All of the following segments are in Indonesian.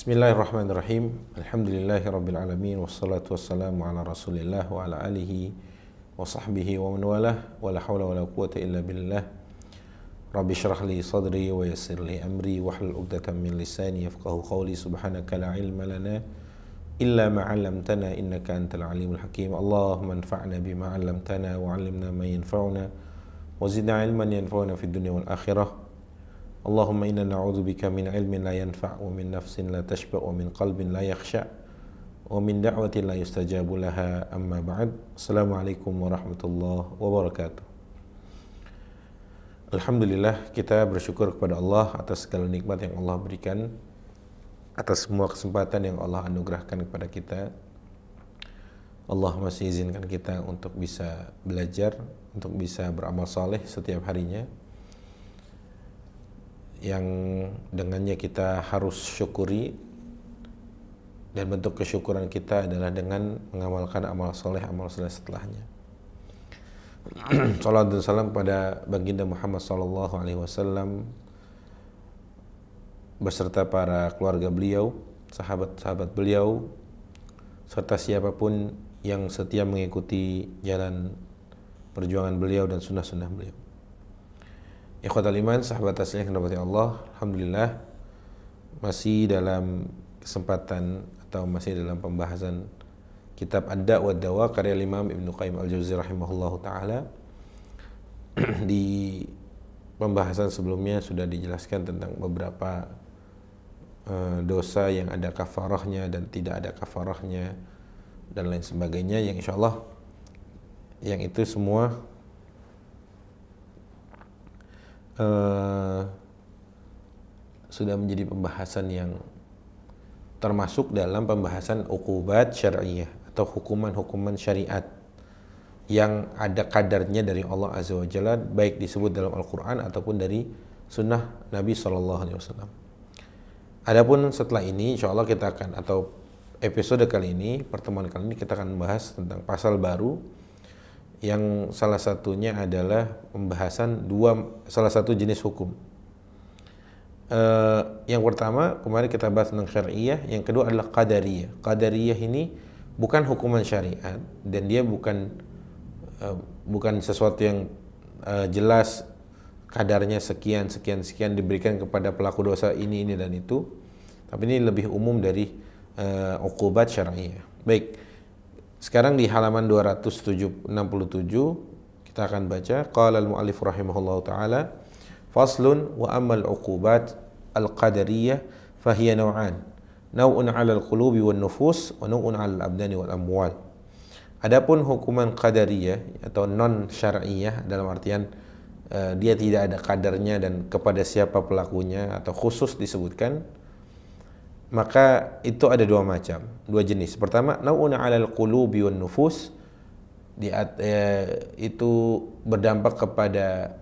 بسم الله الرحمن الرحيم الحمد لله رب العالمين والصلاة والسلام على رسول الله وعلى آله وصحبه ومن والاه ولا حول ولا قوة إلا بالله رب اشرح لي صدري ويسر لي أمري واحلل عقدة من لساني يفقه قولي سبحانك لا علم لنا إلا ما علمتنا إنك أنت العليم الحكيم اللهم انفعنا بما علمتنا وعلمنا ما ينفعنا وزدنا علما ينفعنا في الدنيا والآخرة Allahumma inna na'udhu bika min ilmin la yanfa' wa min nafsin la tashba' wa min qalbin la yakhsha' wa min da'watin la yustajabu laha amma ba'd Assalamualaikum warahmatullahi wabarakatuh Alhamdulillah kita bersyukur kepada Allah atas segala nikmat yang Allah berikan atas semua kesempatan yang Allah anugerahkan kepada kita Allah masih izinkan kita untuk bisa belajar untuk bisa beramal saleh setiap harinya yang dengannya kita harus syukuri dan bentuk kesyukuran kita adalah dengan mengamalkan amal soleh amal soleh setelahnya. Salam dan salam pada baginda Muhammad Sallallahu Alaihi Wasallam beserta para keluarga beliau, sahabat-sahabat beliau, serta siapapun yang setia mengikuti jalan perjuangan beliau dan sunnah-sunnah beliau. Ikhwatal iman, sahabat taslim yang dirahmati Allah, alhamdulillah masih dalam kesempatan atau masih dalam pembahasan kitab Ad-Da' wa Dawa karya Imam Ibnu Qayyim Al-Jauzi rahimahullahu taala. Di pembahasan sebelumnya sudah dijelaskan tentang beberapa eh, dosa yang ada kafarahnya dan tidak ada kafarahnya dan lain sebagainya yang insya Allah yang itu semua Eh, sudah menjadi pembahasan yang termasuk dalam pembahasan ukubat syariah atau hukuman-hukuman syariat yang ada kadarnya dari Allah Azza wa Jalla baik disebut dalam Al-Qur'an ataupun dari sunnah Nabi Shallallahu alaihi wasallam. Adapun setelah ini insya Allah kita akan atau episode kali ini, pertemuan kali ini kita akan membahas tentang pasal baru yang salah satunya adalah pembahasan dua salah satu jenis hukum. Uh, yang pertama kemarin kita bahas tentang syariah, yang kedua adalah qadariyah. Qadariyah ini bukan hukuman syariat dan dia bukan uh, bukan sesuatu yang uh, jelas kadarnya sekian sekian sekian diberikan kepada pelaku dosa ini ini dan itu. Tapi ini lebih umum dari uh, ukubat syariah. Baik. Sekarang di halaman 267 kita akan baca qala al-muallif rahimahullahu taala faslun wa amal uqubat al-qadariyah fahiya naw'an naw'un 'ala al-qulubi wan nufus wa naw'un 'ala al-abdani wal amwal. Adapun hukuman qadariyah atau non syar'iyah dalam artian uh, dia tidak ada kadarnya dan kepada siapa pelakunya atau khusus disebutkan maka itu ada dua macam, dua jenis. Pertama, nauna alal qulubi wan nufus di eh, itu berdampak kepada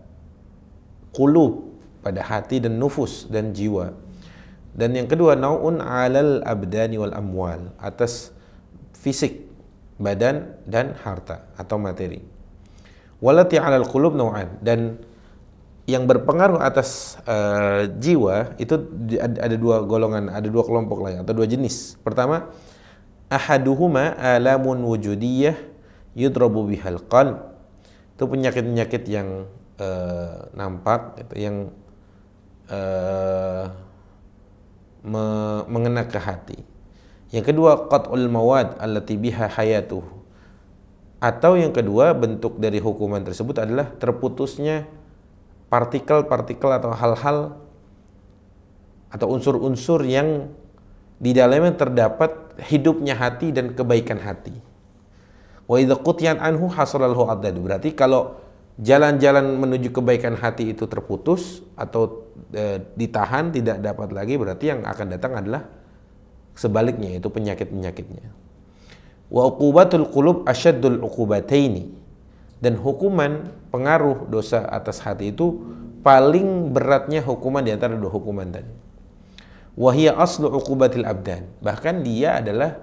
qulub pada hati dan nufus dan jiwa. Dan yang kedua, naun alal abdani wal amwal atas fisik, badan dan harta atau materi. Walati alal qulub nau'an dan yang berpengaruh atas uh, jiwa itu ada dua golongan, ada dua kelompok lain atau dua jenis. Pertama, ahaduhuma alamun wujudiyah yudrabu bihal qalb. Itu penyakit-penyakit yang uh, nampak itu yang uh, me mengena ke hati. Yang kedua, qat'ul mawad allati biha hayatuh. Atau yang kedua, bentuk dari hukuman tersebut adalah terputusnya partikel-partikel atau hal-hal atau unsur-unsur yang di dalamnya terdapat hidupnya hati dan kebaikan hati. Wa idza anhu hasalallahu Berarti kalau jalan-jalan menuju kebaikan hati itu terputus atau e, ditahan tidak dapat lagi berarti yang akan datang adalah sebaliknya yaitu penyakit-penyakitnya. Wa uqubatul qulub asyaddul uqubataini. Dan hukuman pengaruh dosa atas hati itu paling beratnya hukuman di antara dua hukuman tadi. Wahia aslu uqubatil abdan. Bahkan dia adalah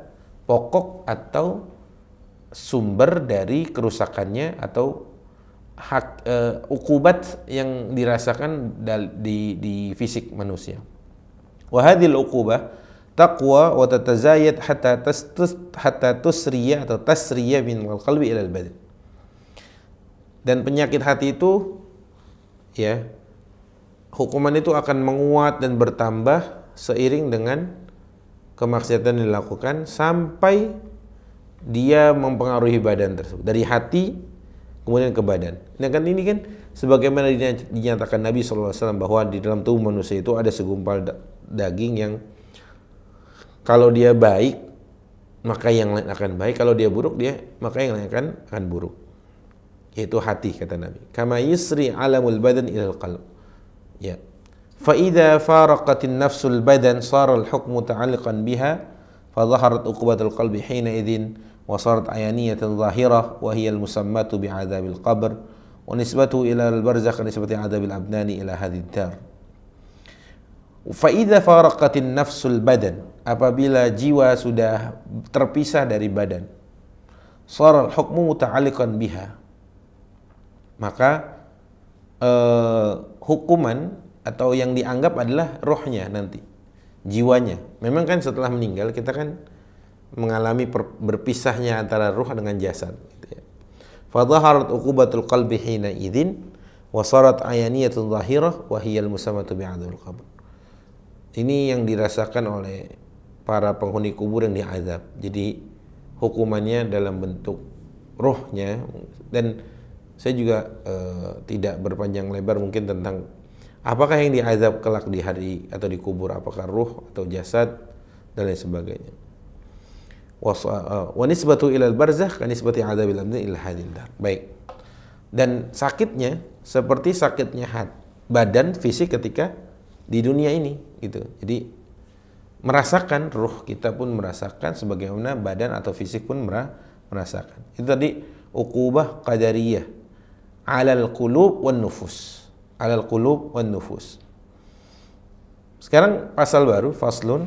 pokok atau sumber dari kerusakannya atau hak uh, eh, ukubat yang dirasakan di, di fisik manusia. Wahadil ukubah taqwa wa tatazayat hatta tas hatta atau tasriya min qalbi ila al-badan dan penyakit hati itu ya hukuman itu akan menguat dan bertambah seiring dengan kemaksiatan yang dilakukan sampai dia mempengaruhi badan tersebut dari hati kemudian ke badan. Nah kan ini kan sebagaimana dinyatakan Nabi SAW bahwa di dalam tubuh manusia itu ada segumpal daging yang kalau dia baik maka yang lain akan baik, kalau dia buruk dia maka yang lain akan akan buruk. yaitu hati kata Nabi. Kama yusri alamul badan ilal qalb. Ya. Fa idza faraqatin nafsul badan sara al-hukmu ta'alliqan biha fa dhaharat uqubatul qalbi hina idzin wa sarat ayaniyatan zahirah wa hiya al-musammatu bi adabil qabr wa nisbatu ila al-barzakh nisbati adabil abnani ila hadhihi dar. Fa idza faraqatin nafsul badan apabila jiwa sudah terpisah dari badan sara al-hukmu muta'alliqan biha maka eh, hukuman atau yang dianggap adalah rohnya nanti jiwanya memang kan setelah meninggal kita kan mengalami per, berpisahnya antara ruh dengan jasad gitu ya. Fadhaharat uqubatul qalbi hina idzin wa sarat ayaniyatun zahirah wa hiyal musamatu bi'adzabil qabr. Ini yang dirasakan oleh para penghuni kubur yang diazab. Jadi hukumannya dalam bentuk rohnya dan saya juga eh, tidak berpanjang lebar mungkin tentang apakah yang diazab kelak di hari atau di kubur apakah ruh atau jasad dan lain sebagainya. Eh, wa nisbatu ilal barzakh kan nisbati azabil amni dar. Baik. Dan sakitnya seperti sakitnya hat badan fisik ketika di dunia ini gitu. Jadi merasakan ruh kita pun merasakan sebagaimana badan atau fisik pun merasakan. Itu tadi ukubah qadariyah alal qulub wan nufus alal qulub wan nufus sekarang pasal baru faslun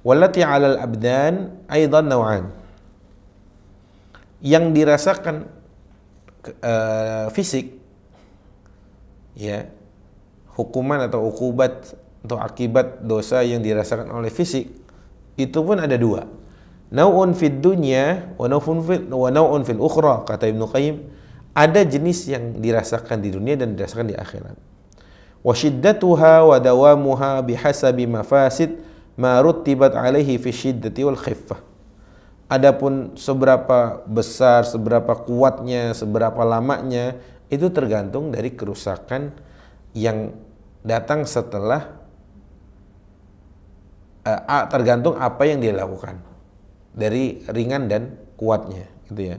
walati alal abdan aidan naw'an yang dirasakan uh, fisik ya hukuman atau ukubat atau akibat dosa yang dirasakan oleh fisik itu pun ada dua nau'un fid dunya wa nau'un fil wa nau'un fil ukhra kata Ibnu Qayyim ada jenis yang dirasakan di dunia dan dirasakan di akhirat. Wasiddatuha wa dawamuha bihasabi mafasid ma ruttibat alaihi fi syiddati wal khiffah. Adapun seberapa besar, seberapa kuatnya, seberapa lamanya itu tergantung dari kerusakan yang datang setelah uh, tergantung apa yang dia lakukan dari ringan dan kuatnya gitu ya.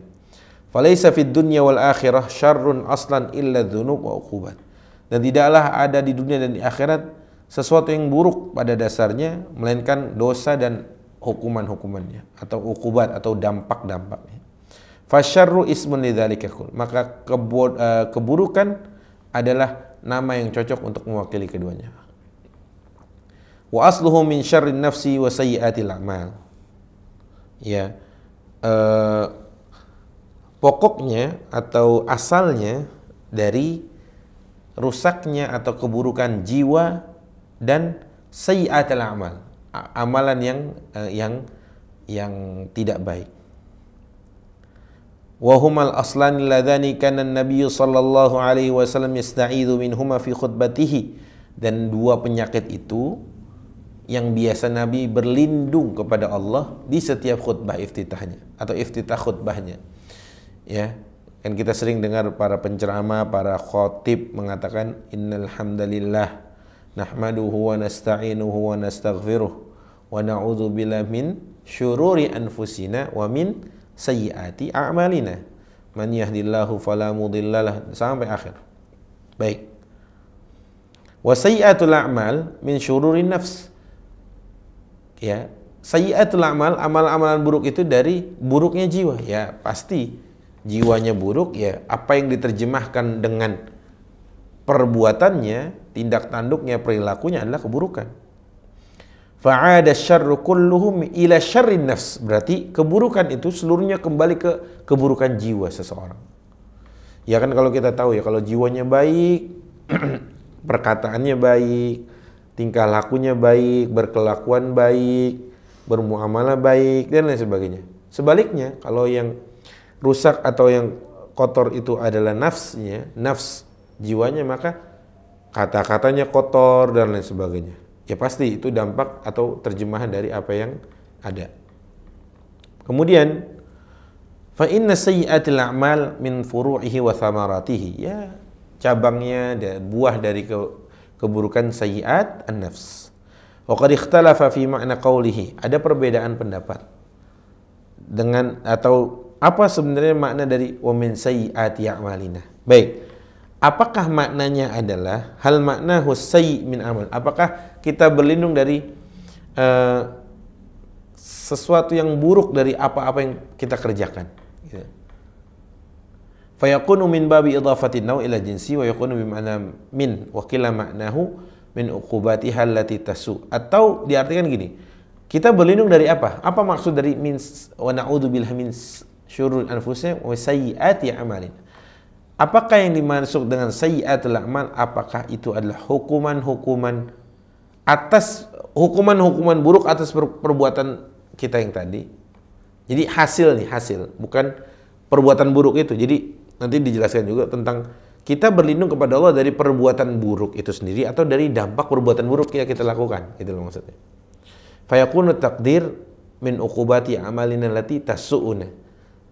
Falaisa fid dunya wal akhirah syarrun aslan illa dzunub wa uqubat. Dan tidaklah ada di dunia dan di akhirat sesuatu yang buruk pada dasarnya melainkan dosa dan hukuman-hukumannya atau ukubat atau dampak-dampaknya. Fasyarru ismun lidzalika Maka eh, keburukan adalah nama yang cocok untuk mewakili keduanya. Wa asluhu min syarrin nafsi wa sayyiatil a'mal. Ya. Uh, pokoknya atau asalnya dari rusaknya atau keburukan jiwa dan sayyiatul amal amalan yang e, yang yang tidak baik وهما الأصلان اللذان كان النبي sallallahu alaihi wasallam yasta'idhu minhuma fi khutbatihi dan dua penyakit itu yang biasa Nabi berlindung kepada Allah di setiap khutbah iftitahnya atau iftitah khutbahnya ya kan kita sering dengar para penceramah para khotib mengatakan innal hamdalillah nahmaduhu wa nasta'inuhu wa nastaghfiruh wa na'udzu billahi min syururi anfusina wa min sayyiati a'malina man yahdillahu fala mudhillalah sampai akhir baik wa sayyiatul a'mal min syururi nafs ya sayyiatul a'mal amal-amalan buruk itu dari buruknya jiwa ya pasti jiwanya buruk ya apa yang diterjemahkan dengan perbuatannya, tindak tanduknya, perilakunya adalah keburukan. Fa'ada syarru kulluhum ila syarrin nafs. Berarti keburukan itu seluruhnya kembali ke keburukan jiwa seseorang. Ya kan kalau kita tahu ya kalau jiwanya baik, perkataannya baik, tingkah lakunya baik, berkelakuan baik, bermuamalah baik dan lain sebagainya. Sebaliknya kalau yang rusak atau yang kotor itu adalah nafsnya, nafs jiwanya maka kata-katanya kotor dan lain sebagainya. Ya pasti itu dampak atau terjemahan dari apa yang ada. Kemudian fa inna sayyi'atil a'mal min furu'ihi wa thamaratihi. Ya, cabangnya dan buah dari ke, keburukan sayyi'at an-nafs. Wa qad ikhtalafa fi ma'na qawlihi. Ada perbedaan pendapat dengan atau apa sebenarnya makna dari wamin sayyiati a'malina? Baik. Apakah maknanya adalah hal makna husayi min amal? Apakah kita berlindung dari uh, sesuatu yang buruk dari apa-apa yang kita kerjakan? Gitu. Fayakunu min babi idafati naw ila jinsi wa yakunu bimana min wa kila min uqubati halati tasu. Atau diartikan gini, kita berlindung dari apa? Apa maksud dari min wa na'udhu bilha min syurur anfusihim wa sayyiati amalin. Apakah yang dimaksud dengan sayyiatul amal? Apakah itu adalah hukuman-hukuman atas hukuman-hukuman buruk atas per perbuatan kita yang tadi? Jadi hasil nih, hasil, bukan perbuatan buruk itu. Jadi nanti dijelaskan juga tentang kita berlindung kepada Allah dari perbuatan buruk itu sendiri atau dari dampak perbuatan buruk yang kita lakukan, itu maksudnya. Fayakunu takdir min uqubati amalina lati tasu'una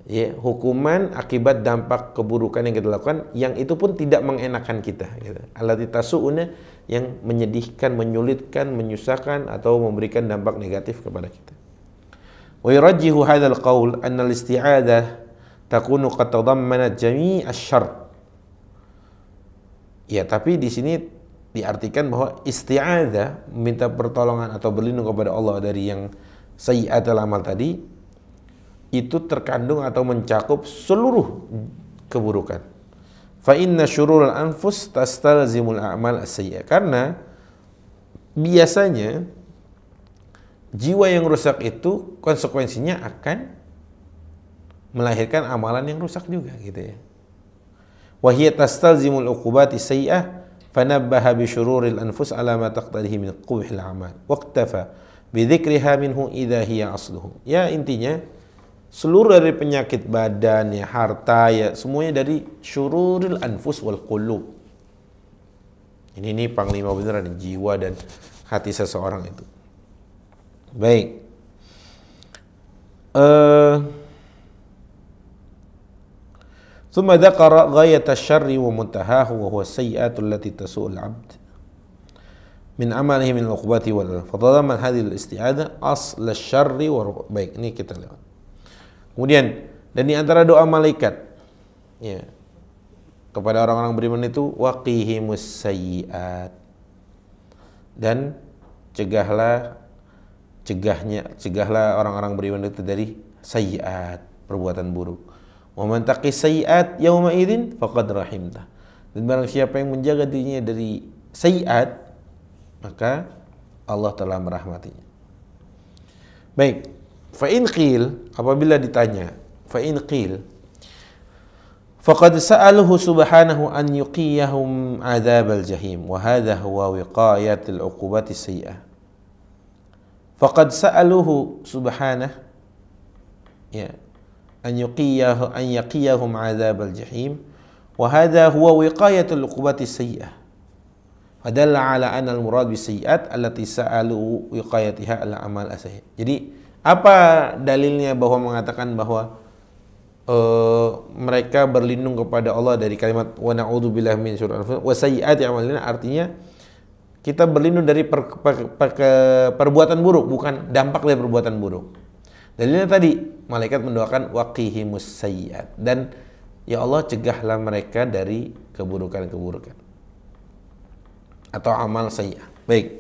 ya, hukuman akibat dampak keburukan yang kita lakukan yang itu pun tidak mengenakan kita gitu. alatita su'una yang menyedihkan, menyulitkan, menyusahkan atau memberikan dampak negatif kepada kita. Wa yurajjihu hadzal qaul anna al-isti'adah takunu qad jami' asy Ya, tapi di sini diartikan bahwa isti'adah minta pertolongan atau berlindung kepada Allah dari yang sayyi'atul amal tadi itu terkandung atau mencakup seluruh keburukan. Fa inna syururul anfus tastalzimul a'mal asyiyah Karena biasanya jiwa yang rusak itu konsekuensinya akan melahirkan amalan yang rusak juga gitu ya. Wa hiya tastalzimul uqubati sayyi'ah fanabbaha bi syururil anfus ala ma taqtadihi min qubhil a'mal waqtafa dzikriha minhu idza hiya asluhu. Ya intinya seluruh dari penyakit badan ya harta ya semuanya dari syururil anfus wal qulub ini ini panglima beneran jiwa dan hati seseorang itu baik uh, ثم ذكر غاية الشر ومنتهاه وهو السيئات التي تسوء العبد من عمله من العقوبات والفضل من هذه الاستعادة أصل الشر وبيك ini kita lewat Kemudian dan di antara doa malaikat ya, kepada orang-orang beriman itu waqihimus sayyiat. Dan cegahlah cegahnya cegahlah orang-orang beriman itu dari sayyiat, perbuatan buruk. Wa man taqi sayyiat yauma idzin faqad rahimta. Dan barang siapa yang menjaga dirinya dari sayyiat, maka Allah telah merahmatinya. Baik, Fa'in qil apabila ditanya, fa'in qil Faqad sa'aluhu subhanahu an yuqiyahum adzabal jahim wa hadha huwa wiqayatul uqubati sayyi'ah. Faqad sa'aluhu subhanahu ya an yuqiyahu an yaqiyahum adzabal jahim wa hadha huwa wiqayatul uqubati sayyi'ah. Fadalla ala anna al murad bi sayyi'at allati sa'alu wiqayatiha al amal asayyi. Jadi Apa dalilnya bahwa mengatakan bahwa uh, mereka berlindung kepada Allah dari kalimat wa billahi min syururi anfusina wa sayyiati amalina artinya kita berlindung dari per, per, per, per, perbuatan buruk bukan dampak dari perbuatan buruk. Dalilnya tadi malaikat mendoakan waqihimus sayyiat dan ya Allah cegahlah mereka dari keburukan-keburukan atau amal sayyiat. Baik.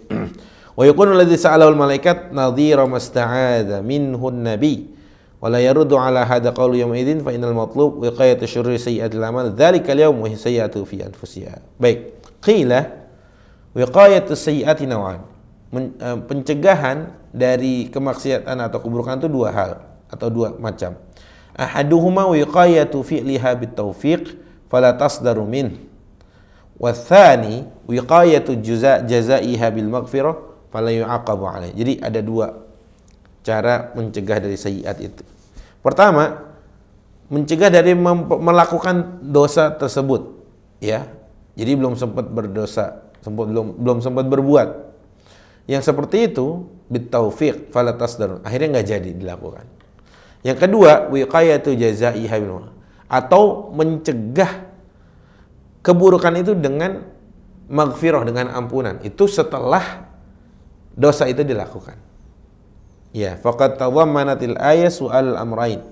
Wa yakunu alladhi sa'alahu malaikat nadhira masta'adha minhu nabi wa la yaruddu ala hada qawlu yawma idzin fa innal matlub wiqayatu syurri sayyi'atil amal dzalika al-yawm wa sayyi'atu fi anfusiha. Baik. Qila wiqayatu sayyi'ati naw'an. Eh, pencegahan dari kemaksiatan atau keburukan itu dua hal atau dua macam. Ahaduhuma wiqayatu fi'liha bitawfiq fala tasdaru min. wiqayatu jaza'iha bil maghfirah fala alaih. Jadi ada dua cara mencegah dari sayiat itu. Pertama, mencegah dari melakukan dosa tersebut, ya. Jadi belum sempat berdosa, sempat belum belum sempat berbuat. Yang seperti itu bitaufiq falatas darun. Akhirnya nggak jadi dilakukan. Yang kedua, wiqayatu jazai atau mencegah keburukan itu dengan maghfirah dengan ampunan. Itu setelah dosa itu dilakukan. Ya, faqad tawammanatil ayat su'al amrain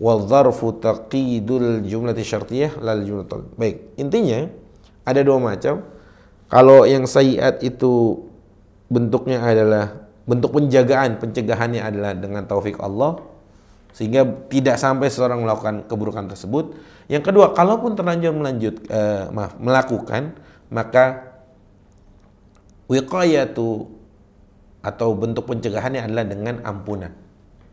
wal dharfu taqidul jumlati syartiyah lal jumlatul. Baik, intinya ada dua macam. Kalau yang sayiat itu bentuknya adalah bentuk penjagaan, pencegahannya adalah dengan taufik Allah sehingga tidak sampai seseorang melakukan keburukan tersebut. Yang kedua, kalaupun terlanjur melanjut eh, maaf, melakukan maka wiqayatu atau bentuk pencegahannya adalah dengan ampunan.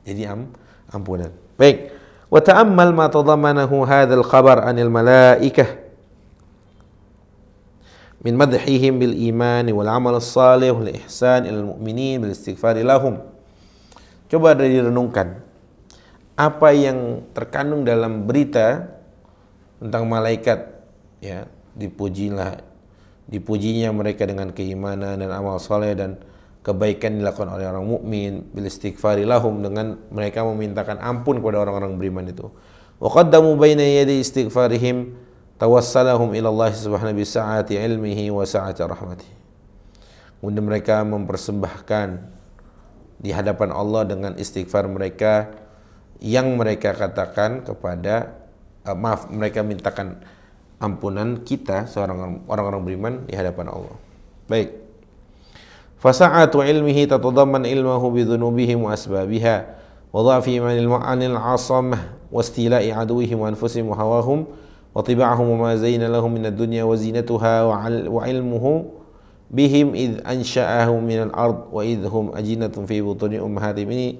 Jadi am, ampunan. Baik. Wa ta'ammal ma tadamanahu hadzal khabar anil malaikah min madhihim bil iman wal amal salih wal ihsan ilal mu'minin bil istighfar lahum. Coba direnungkan apa yang terkandung dalam berita tentang malaikat ya dipujilah dipujinya mereka dengan keimanan dan amal soleh dan kebaikan dilakukan oleh orang mukmin bil istighfari lahum dengan mereka memintakan ampun kepada orang-orang beriman itu. Wa qaddamu baina yadi istighfarihim tawassalahum ila Allah subhanahu bi sa'ati ilmihi wa sa'ati rahmatihi. Kemudian mereka mempersembahkan di hadapan Allah dengan istighfar mereka yang mereka katakan kepada uh, maaf mereka mintakan ampunan kita seorang orang-orang beriman di hadapan Allah. Baik. فسعة علمه تتضمن علمه بذنوبهم وأسبابها وضعف من عن العصمة واستيلاء عدوهم وأنفسهم وهواهم وطبعهم وما زين لهم من الدنيا وزينتها وعلمه بهم إذ أنشأهم من الأرض wa idhum ajinatun fi butuni ummahatim ini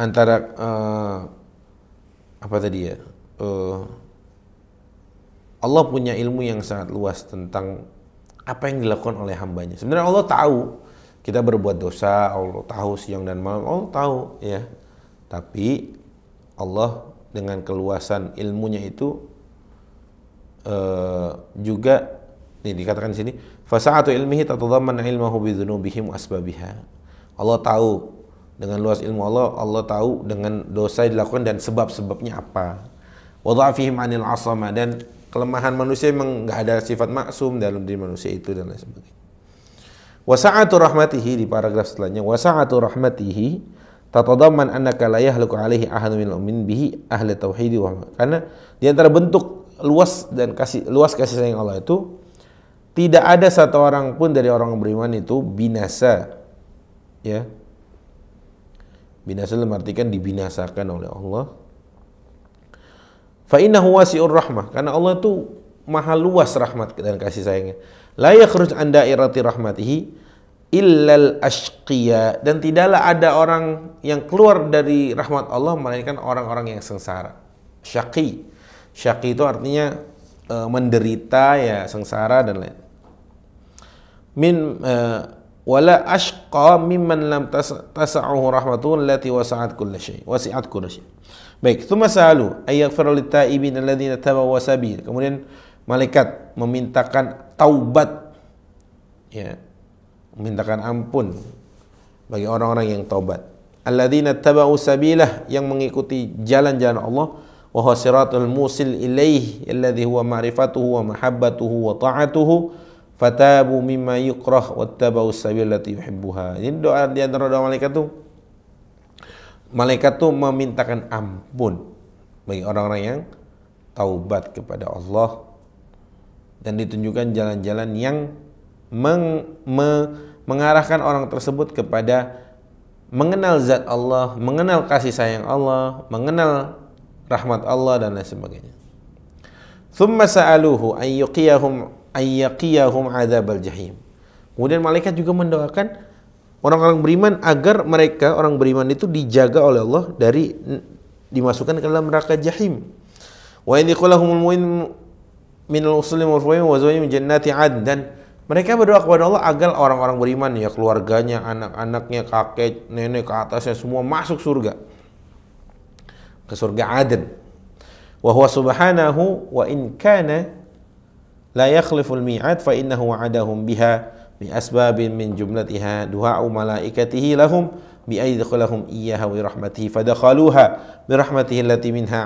antara uh, apa tadi ya uh, Allah punya ilmu yang sangat luas tentang apa yang dilakukan oleh hambanya. Sebenarnya Allah tahu kita berbuat dosa, Allah tahu siang dan malam, Allah tahu ya. Tapi Allah dengan keluasan ilmunya itu uh, juga ini dikatakan di sini fasaatu ilmihi tatadamman ilmahu bidzunubihim asbabiha. Allah tahu dengan luas ilmu Allah, Allah tahu dengan dosa yang dilakukan dan sebab-sebabnya apa. Wadha'fihim anil asama dan kelemahan manusia memang nggak ada sifat maksum dalam diri manusia itu dan lain sebagainya. Wasa'atu rahmatihi di paragraf setelahnya wasa'atu rahmatihi tatadamman annaka la yahluku alaihi ahadun min umin bihi ahli tauhid wa karena di antara bentuk luas dan kasih luas kasih sayang Allah itu tidak ada satu orang pun dari orang beriman itu binasa ya binasa diartikan dibinasakan oleh Allah Fa innahu wasi'ur rahmah. Karena Allah itu maha luas rahmat dan kasih sayangnya. La yakhruj an dairati rahmatihi illal ashqiya. Dan tidaklah ada orang yang keluar dari rahmat Allah melainkan orang-orang yang sengsara. Syaqi. Syaqi itu artinya uh, menderita ya sengsara dan lain. Min eh, wala ashqa mimman lam tasa'uhu rahmatun lati wasa'at kulla syai wasi'at kulla syai baik thumma sa'alu ayyaghfira lit ta'ibin alladziina tabu wa kemudian malaikat memintakan taubat ya memintakan ampun bagi orang-orang yang taubat alladziina tabu sabilah yang mengikuti jalan-jalan Allah wa siratul musil ilaih alladzi huwa ma'rifatuhu wa mahabbatuhu wa ta'atuhu fatabu mimma yukrah wattabau sabil lati yuhibbuha ini doa di antara doa malaikat tuh malaikat tuh memintakan ampun bagi orang-orang yang taubat kepada Allah dan ditunjukkan jalan-jalan yang meng, me, mengarahkan orang tersebut kepada mengenal zat Allah, mengenal kasih sayang Allah, mengenal rahmat Allah dan lain sebagainya. Thumma sa'aluhu an yuqiyahum ayyaqiyahum adabal jahim. Kemudian malaikat juga mendoakan orang-orang beriman agar mereka orang beriman itu dijaga oleh Allah dari dimasukkan ke dalam neraka jahim. Wa mu'min min al wal wa zawjin jannati adn dan mereka berdoa kepada Allah agar orang-orang beriman ya keluarganya, anak-anaknya, kakek, nenek ke atasnya semua masuk surga. Ke surga Aden. Wa huwa subhanahu wa in kana la yakhliful mi'ad fa innahu wa'adahum biha bi asbabin min jumlatiha du'a'u malaikatihi lahum bi aydkhulahum iyyaha wa rahmatihi fadakhaluha bi rahmatihi allati minha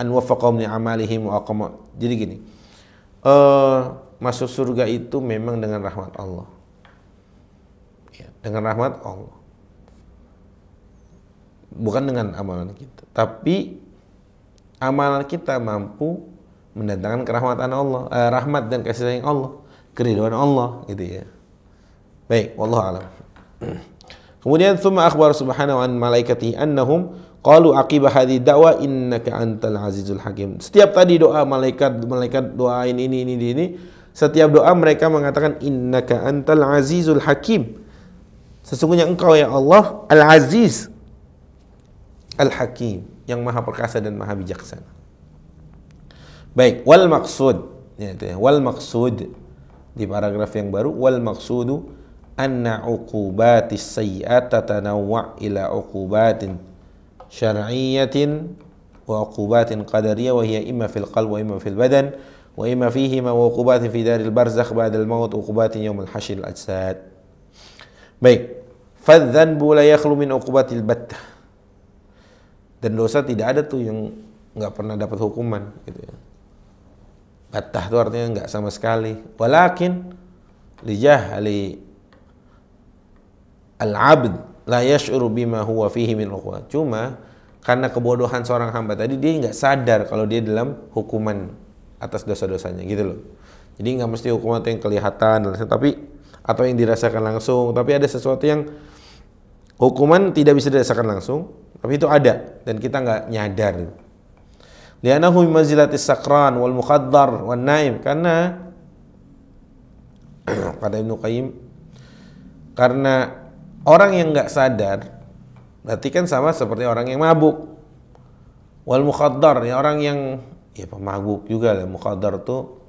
an waffaqahum li amalihim wa aqama jadi gini uh, masuk surga itu memang dengan rahmat Allah ya, dengan rahmat Allah bukan dengan amalan kita tapi amalan kita mampu mendatangkan kerahmatan Allah, eh, rahmat dan kasih sayang Allah, keriduan Allah gitu ya. Baik, wallahu alam. Kemudian thumma akhbar subhanahu an ملاكتي annahum qalu aqibah hadhi da'wa innaka antal azizul hakim. Setiap tadi doa malaikat malaikat doain ini ini ini setiap doa mereka mengatakan innaka antal azizul hakim. Sesungguhnya engkau ya Allah al-aziz al-hakim yang maha perkasa dan maha bijaksana. Baik, wal maksud. Ya, Wal maksud di paragraf yang baru wal maksudu anna uqubatis sayyi'at tatanawwa' ila uqubatin syar'iyyatin wa uqubatin qadariyah wa hiya imma fil qalbi wa imma fil badan wa imma fihi ma uqubat fi daril barzakh ba'dal maut uqubatin yaumil hasyr al ajsad. Baik. Fadzanbu la yakhlu min uqubatil batta Dan dosa tidak ada tuh yang nggak pernah dapat hukuman gitu ya Patah itu artinya enggak sama sekali. Walakin jahli al-abd la yash'uru bima huwa fihi min ukhwa. Cuma karena kebodohan seorang hamba tadi dia enggak sadar kalau dia dalam hukuman atas dosa-dosanya gitu loh. Jadi enggak mesti hukuman itu yang kelihatan tapi atau yang dirasakan langsung, tapi ada sesuatu yang hukuman tidak bisa dirasakan langsung, tapi itu ada dan kita enggak nyadar li'annahu manzilatis sakran wal mukhaddar wan naim karena kata Ibnu Qayyim karena orang yang nggak sadar berarti kan sama seperti orang yang mabuk wal mukhaddar ya orang yang ya pemabuk juga lah mukhaddar tuh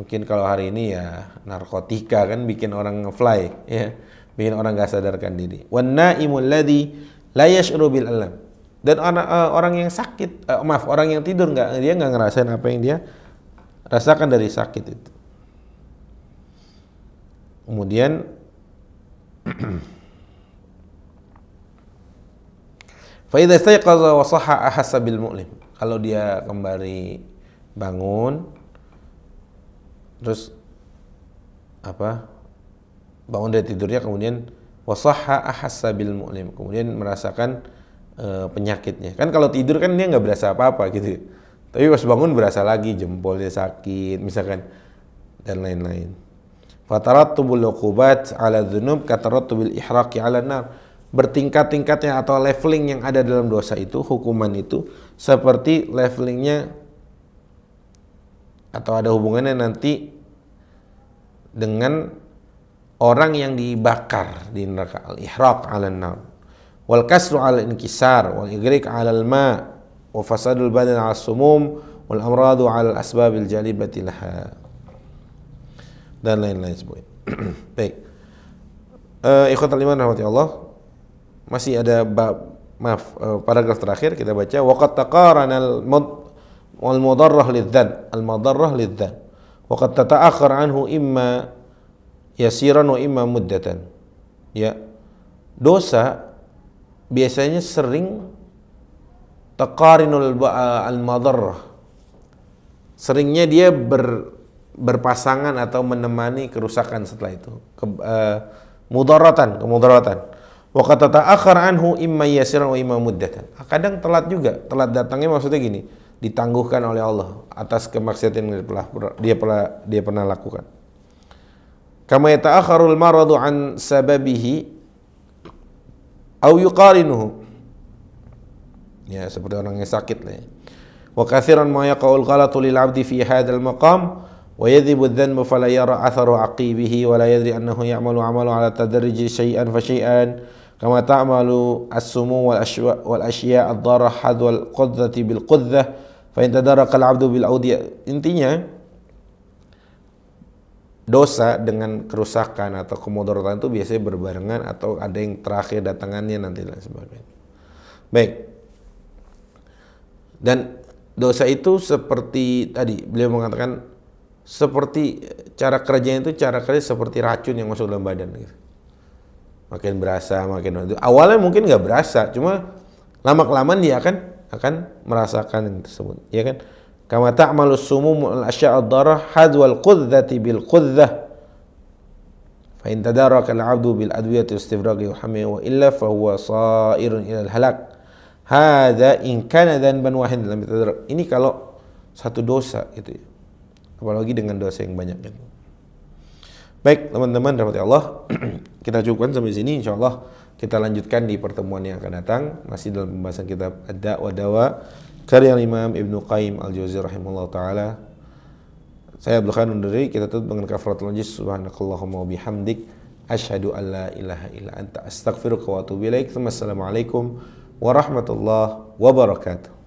mungkin kalau hari ini ya narkotika kan bikin orang ngefly ya bikin orang nggak sadarkan diri wan naimul ladzi la yash'uru bil alam dan orang, uh, eh, orang yang sakit uh, maaf orang yang tidur nggak dia nggak ngerasain apa yang dia rasakan dari sakit itu kemudian Kalau dia kembali bangun terus apa? Bangun dari tidurnya kemudian wa ahassa mu'lim. Kemudian merasakan Eh, penyakitnya. Kan kalau tidur kan dia nggak berasa apa-apa gitu. Ya. Tapi pas bangun berasa lagi jempolnya sakit misalkan dan lain-lain. Fatarattubul uqubat ala dzunub tubil ihraqi ala nar. Bertingkat-tingkatnya atau leveling yang ada dalam dosa itu, hukuman itu seperti levelingnya atau ada hubungannya nanti dengan orang yang dibakar di neraka al-ihraq ala nar wal kasru al inkisar wal igrik ala al ma wa fasadul badan ala sumum wal amradu ala al asbabil jalibati laha dan lain-lain sebagainya. Baik. Uh, ikhwatul iman rahmati Allah. Masih ada bab maaf uh, paragraf terakhir kita baca Waqat taqaran al mud wal mudarrah lidzan al mudarrah lidzan waqad tata'akhir anhu imma yasiran wa imma muddatan. Ya. Dosa biasanya sering taqarinul eh, al-madarrah. Seringnya dia ber, berpasangan atau menemani kerusakan setelah itu. Ke, uh, eh, mudaratan, kemudaratan. Wa qad ta'akhkhar anhu imma yasiran wa imma muddatan. Ah, kadang telat juga, telat datangnya maksudnya gini, ditangguhkan oleh Allah atas kemaksiatan yang dia pernah dia pernah, dia pernah lakukan. Kama yata'akhkharul maradu an sababihi au yuqarinuhu ya seperti orang yang sakit lah ya. wa kathiran ma yaqa'ul ghalatu lil 'abdi fi hadzal maqam wa yadhibu adh-dhanbu fala yara atharu aqibihi wa la yadri annahu ya'malu 'amalu 'ala tadarruji shay'an fa shay'an kama ta'malu as-sumu wal ashwa wal ashya ad dharah hadwal qudhati bil qudhah fa in al 'abdu bil audiya intinya dosa dengan kerusakan atau kemudaratan itu biasanya berbarengan atau ada yang terakhir datangannya nanti dan sebagainya. Baik. Dan dosa itu seperti tadi beliau mengatakan seperti cara kerjanya itu cara kerja seperti racun yang masuk dalam badan gitu. Makin berasa, makin itu. Awalnya mungkin nggak berasa, cuma lama kelamaan dia akan akan merasakan yang tersebut, ya kan? Kama ta'malu sumum al-asya'a ad had hadwal qudzati bil qudzah. Fa in tadaraka al-'abdu bil adwiyati istifraqi yuhammi wa illa fa huwa sa'irun ila al-halak. Hadza in kana dhanban wahidan lam yatadarrak. Ini kalau satu dosa gitu ya. Apalagi dengan dosa yang banyak gitu. Baik teman-teman rahmati Allah Kita cukupkan sampai sini insya Allah Kita lanjutkan di pertemuan yang akan datang Masih dalam pembahasan kitab Ad-Da'wa Dawa Karya Imam Ibnu Qayyim Al-Jauzi rahimahullah taala. Saya Abdul Khan dari kita tutup dengan kafarat najis subhanakallahumma wa bihamdik asyhadu an la ilaha illa anta astaghfiruka wa atubu ilaik. Assalamualaikum warahmatullahi wabarakatuh.